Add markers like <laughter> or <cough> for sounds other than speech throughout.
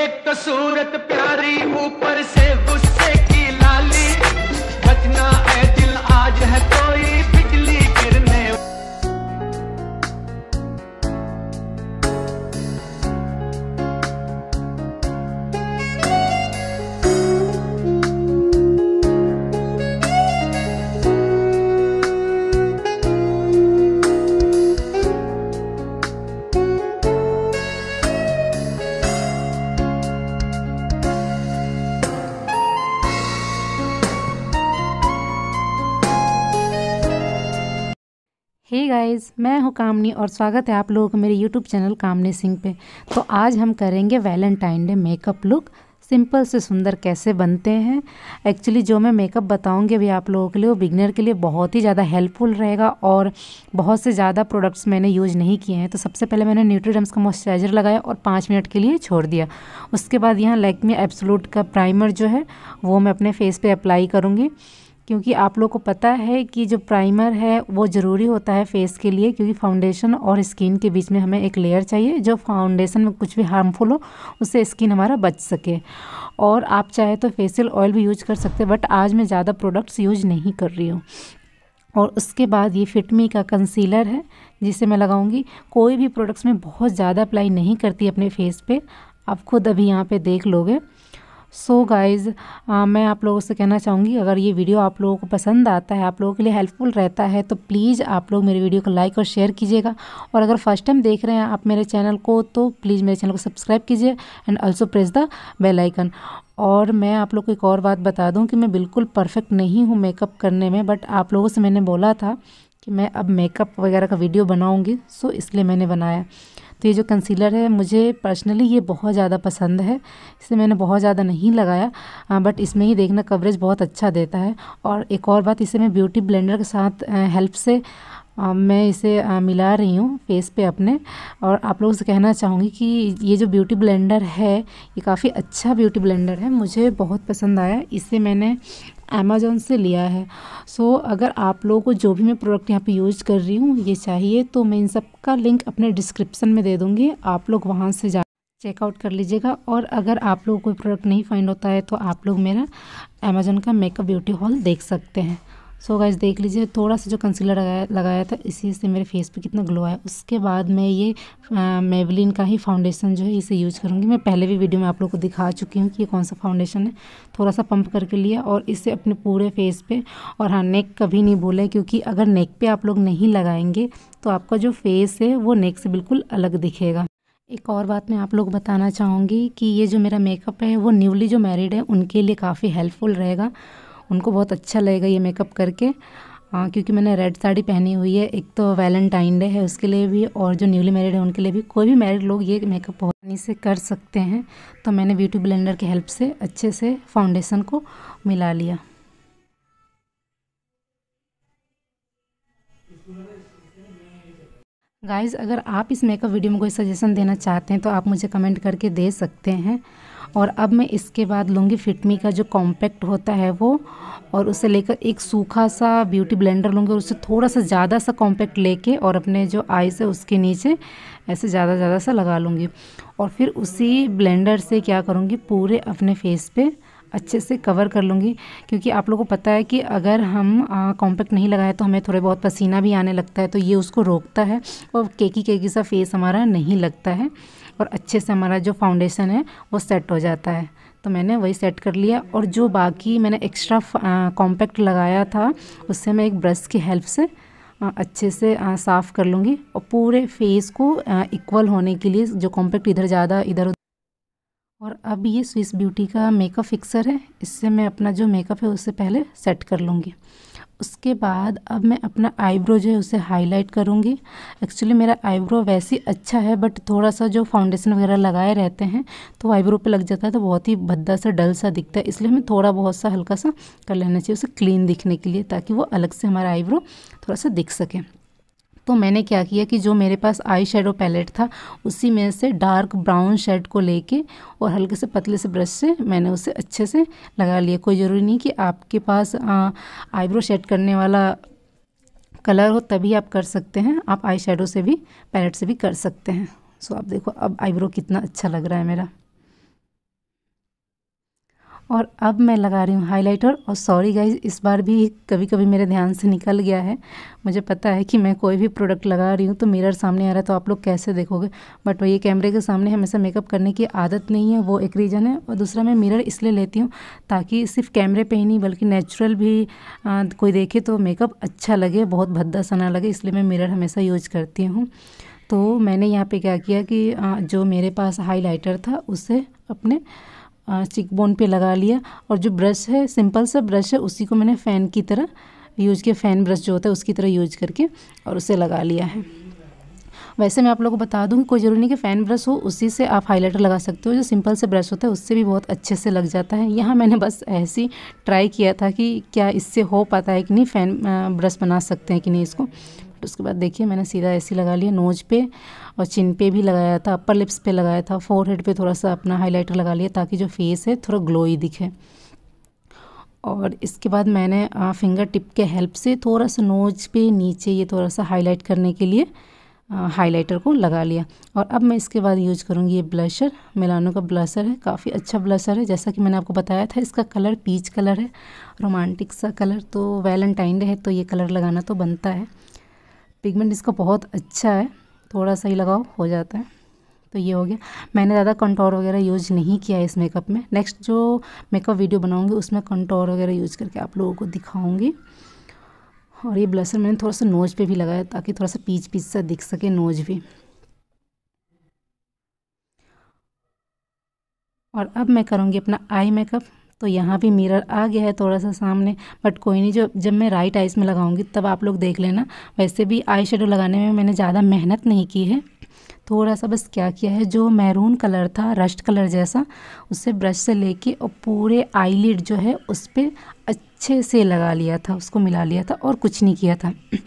एक तो सूरत प्यारी ऊपर से गुस्से की लाली बचना है दिल आज है कोई गाइस मैं हूं कामनी और स्वागत है आप लोगों को मेरे यूट्यूब चैनल कामनी सिंह पे तो आज हम करेंगे valentine day makeup look simple से सुंदर कैसे बनते हैं एक्चुअली जो मैं मेकअप बताऊंगी अभी आप लोगों के लिए वो बिगनर के लिए बहुत ही ज़्यादा हेल्पफुल रहेगा और बहुत से ज़्यादा प्रोडक्ट्स मैंने यूज नहीं किए हैं तो सबसे पहले मैंने न्यूट्रीडम्स का मॉइस्चराइज़र लगाया और पाँच मिनट के लिए छोड़ दिया उसके बाद यहाँ लैक में एब्सोलूट का प्राइमर जो है वो मैं अपने फेस पर अप्लाई करूँगी क्योंकि आप लोग को पता है कि जो प्राइमर है वो ज़रूरी होता है फेस के लिए क्योंकि फाउंडेशन और स्किन के बीच में हमें एक लेयर चाहिए जो फाउंडेशन में कुछ भी हार्मफुल हो उससे स्किन हमारा बच सके और आप चाहे तो फेसियल ऑयल भी यूज कर सकते हैं बट आज मैं ज़्यादा प्रोडक्ट्स यूज नहीं कर रही हूँ और उसके बाद ये फिटमी का कंसीलर है जिसे मैं लगाऊंगी कोई भी प्रोडक्ट्स में बहुत ज़्यादा अप्लाई नहीं करती अपने फेस पे आप खुद अभी यहाँ पे देख लोगे सो so गाइज़ मैं आप लोगों से कहना चाहूँगी अगर ये वीडियो आप लोगों को पसंद आता है आप लोगों के लिए हेल्पफुल रहता है तो प्लीज़ आप लोग मेरे वीडियो को लाइक और शेयर कीजिएगा और अगर फर्स्ट टाइम देख रहे हैं आप मेरे चैनल को तो प्लीज़ मेरे चैनल को सब्सक्राइब कीजिए and also press the bell icon और मैं आप लोग को एक और बात बता दूँ कि मैं बिल्कुल परफेक्ट नहीं हूँ मेकअप करने में बट आप लोगों से मैंने बोला था कि मैं अब मेकअप वगैरह का वीडियो बनाऊँगी सो इसलिए मैंने बनाया तो ये जो कंसीलर है मुझे पर्सनली ये बहुत ज़्यादा पसंद है इसे मैंने बहुत ज़्यादा नहीं लगाया बट इसमें ही देखना कवरेज बहुत अच्छा देता है और एक और बात इसे मैं ब्यूटी ब्लेंडर के साथ हेल्प से आ, मैं इसे आ, मिला रही हूँ फेस पे अपने और आप लोगों से कहना चाहूँगी कि ये जो ब्यूटी ब्लेंडर है ये काफ़ी अच्छा ब्यूटी ब्लेंडर है मुझे बहुत पसंद आया इसे मैंने अमेज़ोन से लिया है सो so, अगर आप लोगों को जो भी मैं प्रोडक्ट यहाँ पे यूज़ कर रही हूँ ये चाहिए तो मैं इन सब का लिंक अपने डिस्क्रिप्शन में दे दूँगी आप लोग वहाँ से जा चेकआउट कर लीजिएगा और अगर आप लोगों कोई प्रोडक्ट नहीं फाइंड होता है तो आप लोग मेरा अमेज़ोन का मेकअप ब्यूटी हॉल देख सकते हैं सो so गाइज देख लीजिए थोड़ा सा जो कंसीलर लगाया लगाया था इसी से मेरे फेस पे कितना ग्लो आया उसके बाद मैं ये मेवलिन का ही फाउंडेशन जो है इसे यूज करूँगी मैं पहले भी वीडियो में आप लोग को दिखा चुकी हूँ कि ये कौन सा फाउंडेशन है थोड़ा सा पंप करके लिया और इसे अपने पूरे फेस पे और हाँ नेक कभी नहीं बोले क्योंकि अगर नेक पर आप लोग नहीं लगाएंगे तो आपका जो फेस है वो नेक से बिल्कुल अलग दिखेगा एक और बात मैं आप लोग बताना चाहूँगी कि ये जो मेरा मेकअप है वो न्यूली जो मैरिड है उनके लिए काफ़ी हेल्पफुल रहेगा उनको बहुत अच्छा लगेगा ये मेकअप करके आ, क्योंकि मैंने रेड साड़ी पहनी हुई है एक तो वैलेंटाइन डे है उसके लिए भी और जो न्यूली मैरिड है उनके लिए भी कोई भी मैरिड लोग ये मेकअप बहुत आसानी से कर सकते हैं तो मैंने ब्यूटी ब्लेंडर की हेल्प से अच्छे से फाउंडेशन को मिला लिया गाइज़ अगर आप इस मेकअप वीडियो में कोई सजेशन देना चाहते हैं तो आप मुझे कमेंट करके दे सकते हैं और अब मैं इसके बाद लूँगी फिटमी का जो कॉम्पैक्ट होता है वो और उसे लेकर एक सूखा सा ब्यूटी ब्लेंडर लूँगी और उससे थोड़ा सा ज़्यादा सा कॉम्पैक्ट लेके और अपने जो आइज़ है उसके नीचे ऐसे ज़्यादा ज़्यादा सा लगा लूँगी और फिर उसी ब्लेंडर से क्या करूँगी पूरे अपने फेस पर अच्छे से कवर कर लूँगी क्योंकि आप लोगों को पता है कि अगर हम कॉम्पैक्ट नहीं लगाए तो हमें थोड़े बहुत पसीना भी आने लगता है तो ये उसको रोकता है और केकी केकी सा फेस हमारा नहीं लगता है और अच्छे से हमारा जो फाउंडेशन है वो सेट हो जाता है तो मैंने वही सेट कर लिया और जो बाकी मैंने एक्स्ट्रा कॉम्पैक्ट लगाया था उससे मैं एक ब्रश की हेल्प से अच्छे से साफ़ कर लूँगी और पूरे फेस को इक्वल होने के लिए जो कॉम्पैक्ट इधर ज़्यादा इधर उधर और अब ये स्विस ब्यूटी का मेकअप फिक्सर है इससे मैं अपना जो मेकअप है उससे पहले सेट कर लूँगी उसके बाद अब मैं अपना आईब्रो जो है उसे हाईलाइट करूँगी एक्चुअली मेरा आईब्रो वैसे ही अच्छा है बट थोड़ा सा जो फाउंडेशन वगैरह लगाए रहते हैं तो आईब्रो पे लग जाता है तो बहुत ही भद्दा सा डल सा दिखता है इसलिए हमें थोड़ा बहुत सा हल्का सा कर लेना चाहिए उसे क्लीन दिखने के लिए ताकि वो अलग से हमारा आईब्रो थोड़ा सा दिख सके तो मैंने क्या किया कि जो मेरे पास आई शेडो पैलेट था उसी में से डार्क ब्राउन शेड को लेके और हल्के से पतले से ब्रश से मैंने उसे अच्छे से लगा लिया कोई ज़रूरी नहीं कि आपके पास आईब्रो शेड करने वाला कलर हो तभी आप कर सकते हैं आप आई शेडो से भी पैलेट से भी कर सकते हैं सो आप देखो अब आईब्रो कितना अच्छा लग रहा है मेरा और अब मैं लगा रही हूँ हाइलाइटर और सॉरी गाइज इस बार भी कभी कभी मेरे ध्यान से निकल गया है मुझे पता है कि मैं कोई भी प्रोडक्ट लगा रही हूँ तो मिरर सामने आ रहा है तो आप लोग कैसे देखोगे बट ये कैमरे के सामने हमेशा मेकअप करने की आदत नहीं है वो एक रीज़न है और दूसरा मैं मिरर इसलिए लेती हूँ ताकि सिर्फ कैमरे पर ही नहीं बल्कि नेचुरल भी आ, कोई देखे तो मेकअप अच्छा लगे बहुत भद्दा सा ना लगे इसलिए मैं मिरर हमेशा यूज करती हूँ तो मैंने यहाँ पर क्या किया कि जो मेरे पास हाई था उसे अपने चिक बोन पर लगा लिया और जो ब्रश है सिंपल सा ब्रश है उसी को मैंने फ़ैन की तरह यूज किया फ़ैन ब्रश जो होता है उसकी तरह यूज करके और उसे लगा लिया है वैसे मैं आप लोगों को बता दूँ कोई ज़रूरी नहीं कि फ़ैन ब्रश हो उसी से आप हाइलाइटर लगा सकते हो जो सिंपल से ब्रश होता है उससे भी बहुत अच्छे से लग जाता है यहाँ मैंने बस ऐसी ट्राई किया था कि क्या इससे हो पाता है कि नहीं फ़ैन ब्रश बना सकते हैं कि नहीं इसको उसके बाद देखिए मैंने सीधा ऐसे लगा लिया नोज पे और चिन पे भी लगाया था अपर लिप्स पे लगाया था फोर हेड पर थोड़ा सा अपना हाईलाइटर लगा लिया ताकि जो फेस है थोड़ा ग्लोई दिखे और इसके बाद मैंने फिंगर टिप के हेल्प से थोड़ा सा नोज पे नीचे ये थोड़ा सा हाईलाइट करने के लिए हाइलाइटर को लगा लिया और अब मैं इसके बाद यूज करूँगी ये ब्लशर मिलानो का ब्लशर है काफ़ी अच्छा ब्लशर है जैसा कि मैंने आपको बताया था इसका कलर पीच कलर है रोमांटिक सा कलर तो वैलेंटाइन डे है तो ये कलर लगाना तो बनता है पिगमेंट इसका बहुत अच्छा है थोड़ा सा ही लगाओ हो जाता है तो ये हो गया मैंने ज़्यादा कंटोर वगैरह यूज नहीं किया है इस मेकअप में नेक्स्ट जो मेकअप वीडियो बनाऊँगी उसमें कंटोर वगैरह यूज करके आप लोगों को दिखाऊँगी और ये ब्लशर मैंने थोड़ा सा नोज पे भी लगाया ताकि थोड़ा सा पीच पीच सा दिख सके नोज भी और अब मैं करूँगी अपना आई मेकअप तो यहाँ भी मिरर आ गया है थोड़ा सा सामने बट कोई नहीं जो जब मैं राइट आइज़ में लगाऊंगी तब आप लोग देख लेना वैसे भी आई शेडो लगाने में मैंने ज़्यादा मेहनत नहीं की है थोड़ा सा बस क्या किया है जो मैरून कलर था रस्ट कलर जैसा उसे ब्रश से लेके और पूरे आई जो है उस पर अच्छे से लगा लिया था उसको मिला लिया था और कुछ नहीं किया था <clears throat>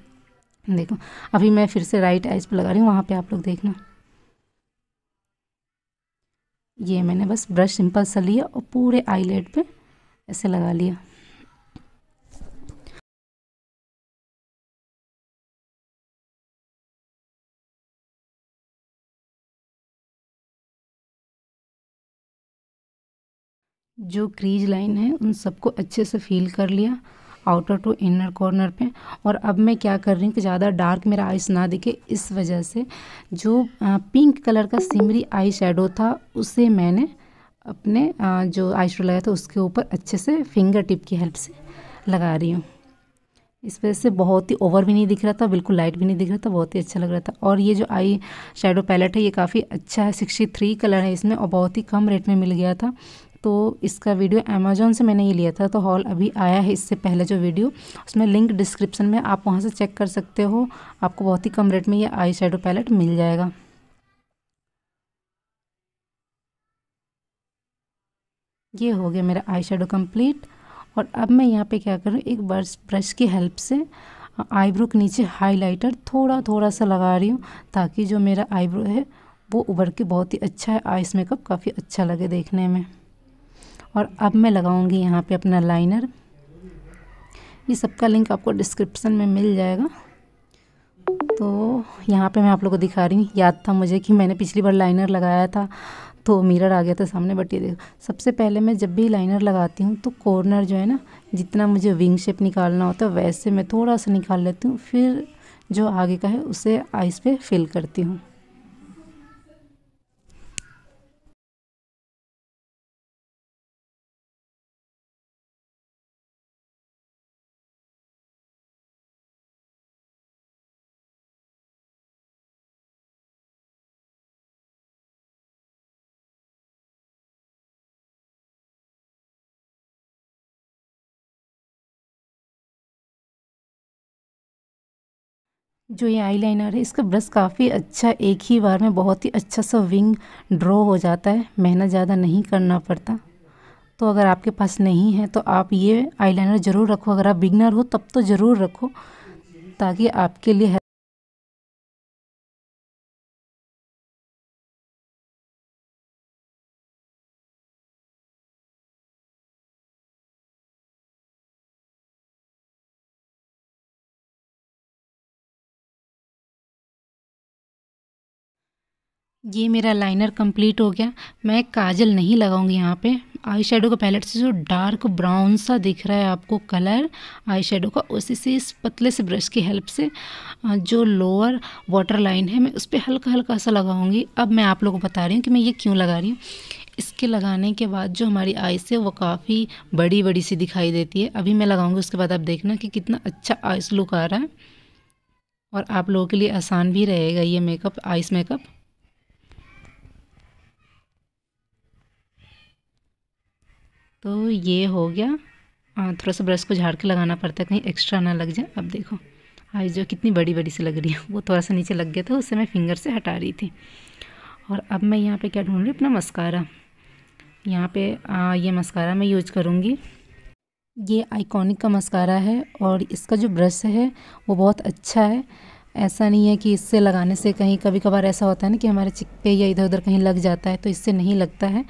देखो अभी मैं फिर से राइट आइज़ पर लगा रही हूँ वहाँ पर आप लोग देखना ये मैंने बस ब्रश सिंपल सा लिया और पूरे आईलेट पे ऐसे लगा लिया जो क्रीज लाइन है उन सबको अच्छे से फील कर लिया आउटर टू इनर कॉर्नर पे और अब मैं क्या कर रही हूँ कि ज़्यादा डार्क मेरा आइस ना दिखे इस वजह से जो पिंक कलर का सिमरी आई शेडो था उसे मैंने अपने जो आई शेडो लगाया था उसके ऊपर अच्छे से फिंगर टिप की हेल्प से लगा रही हूँ इस वजह से बहुत ही ओवर भी नहीं दिख रहा था बिल्कुल लाइट भी नहीं दिख रहा था बहुत ही अच्छा लग रहा था और ये जो आई शेडो पैलेट है ये काफ़ी अच्छा है सिक्सटी थ्री कलर है इसमें और बहुत ही कम रेट में मिल गया था तो इसका वीडियो अमेजोन से मैंने ये लिया था तो हॉल अभी आया है इससे पहले जो वीडियो उसमें लिंक डिस्क्रिप्शन में आप वहाँ से चेक कर सकते हो आपको बहुत ही कम रेट में ये आई शेडो पैलेट मिल जाएगा ये हो गया मेरा आई शेडो कम्प्लीट और अब मैं यहाँ पे क्या करूँ एक ब्रश ब्रश की हेल्प से आईब्रो के नीचे हाइलाइटर थोड़ा थोड़ा सा लगा रही हूँ ताकि जो मेरा आईब्रो है वो उभर के बहुत ही अच्छा है आइस मेकअप काफ़ी अच्छा लगे देखने में और अब मैं लगाऊंगी यहाँ पे अपना लाइनर ये सबका लिंक आपको डिस्क्रिप्शन में मिल जाएगा तो यहाँ पे मैं आप लोग को दिखा रही हूँ याद था मुझे कि मैंने पिछली बार लाइनर लगाया था तो मिरर आ गया था सामने बट ये देखो सबसे पहले मैं जब भी लाइनर लगाती हूँ तो कॉर्नर जो है ना जितना मुझे विंग शेप निकालना होता है वैसे मैं थोड़ा सा निकाल लेती हूँ फिर जो आगे का है उसे आइस पे फिल करती हूँ जो ये आईलाइनर है इसका ब्रश काफ़ी अच्छा एक ही बार में बहुत ही अच्छा सा विंग ड्रॉ हो जाता है मेहनत ज़्यादा नहीं करना पड़ता तो अगर आपके पास नहीं है तो आप ये आईलाइनर ज़रूर रखो अगर आप बिगनर हो तब तो ज़रूर रखो ताकि आपके लिए ये मेरा लाइनर कंप्लीट हो गया मैं काजल नहीं लगाऊंगी यहाँ पे आई शेडो का पैलेट से जो डार्क ब्राउन सा दिख रहा है आपको कलर आई शेडो का उसी से इस पतले से ब्रश की हेल्प से जो लोअर वाटर लाइन है मैं उस पर हल्का हल्का सा लगाऊंगी अब मैं आप लोगों को बता रही हूँ कि मैं ये क्यों लगा रही हूँ इसके लगाने के बाद जो हमारी आइस है वो काफ़ी बड़ी बड़ी सी दिखाई देती है अभी मैं लगाऊँगी उसके बाद आप देखना कि कितना अच्छा आइस लुक आ रहा है और आप लोगों के लिए आसान भी रहेगा ये मेकअप आइस मेकअप तो ये हो गया थोड़ा सा ब्रश को झाड़ के लगाना पड़ता है कहीं एक्स्ट्रा ना लग जाए अब देखो आई जो कितनी बड़ी बड़ी सी लग रही है वो थोड़ा सा नीचे लग गया था उससे मैं फिंगर से हटा रही थी और अब मैं यहाँ पे क्या ढूंढ रही हूँ अपना मस्कारा यहाँ पे आ, ये मस्कारा मैं यूज करूँगी ये आइकॉनिक का मस्कारा है और इसका जो ब्रश है वो बहुत अच्छा है ऐसा नहीं है कि इससे लगाने से कहीं कभी कभार ऐसा होता है ना कि हमारे चिक पे या इधर उधर कहीं लग जाता है तो इससे नहीं लगता है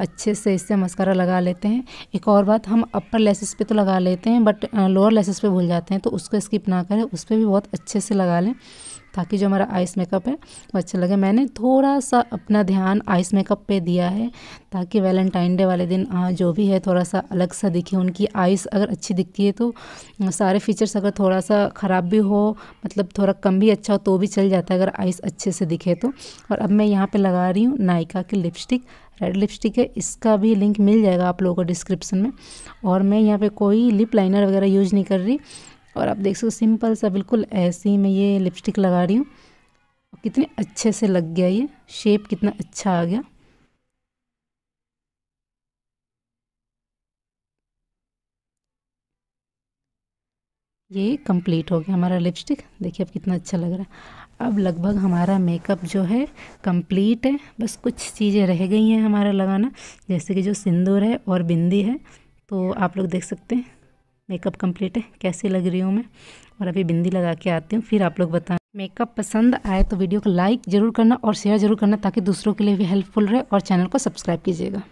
अच्छे से इससे मस्कारा लगा लेते हैं एक और बात हम अपर लेसेस पे तो लगा लेते हैं बट लोअर लेसेस पे भूल जाते हैं तो उसको स्किप ना करें उस पर भी बहुत अच्छे से लगा लें ताकि जो हमारा आइस मेकअप है वो अच्छा लगे मैंने थोड़ा सा अपना ध्यान आइस मेकअप पे दिया है ताकि वैलेंटाइन डे वाले दिन जो भी है थोड़ा सा अलग सा दिखे उनकी आइस अगर अच्छी दिखती है तो सारे फीचर्स अगर थोड़ा सा ख़राब भी हो मतलब थोड़ा कम भी अच्छा हो तो भी चल जाता है अगर आइस अच्छे से दिखे तो और अब मैं यहाँ पर लगा रही हूँ नायका की लिपस्टिक रेड लिपस्टिक है इसका भी लिंक मिल जाएगा आप लोगों को डिस्क्रिप्शन में और मैं यहाँ पे कोई लिप लाइनर वगैरह यूज़ नहीं कर रही और आप देख सकते हो सिंपल सा बिल्कुल ऐसे ही मैं ये लिपस्टिक लगा रही हूँ कितने अच्छे से लग गया ये शेप कितना अच्छा आ गया ये कंप्लीट हो गया हमारा लिपस्टिक देखिए अब कितना अच्छा लग रहा है अब लगभग हमारा मेकअप जो है कंप्लीट है बस कुछ चीज़ें रह गई हैं हमारा लगाना जैसे कि जो सिंदूर है और बिंदी है तो आप लोग देख सकते हैं मेकअप कंप्लीट है कैसे लग रही हूँ मैं और अभी बिंदी लगा के आती हूँ फिर आप लोग बताएं मेकअप पसंद आए तो वीडियो को लाइक ज़रूर करना और शेयर ज़रूर करना ताकि दूसरों के लिए भी हेल्पफुल रहे और चैनल को सब्सक्राइब कीजिएगा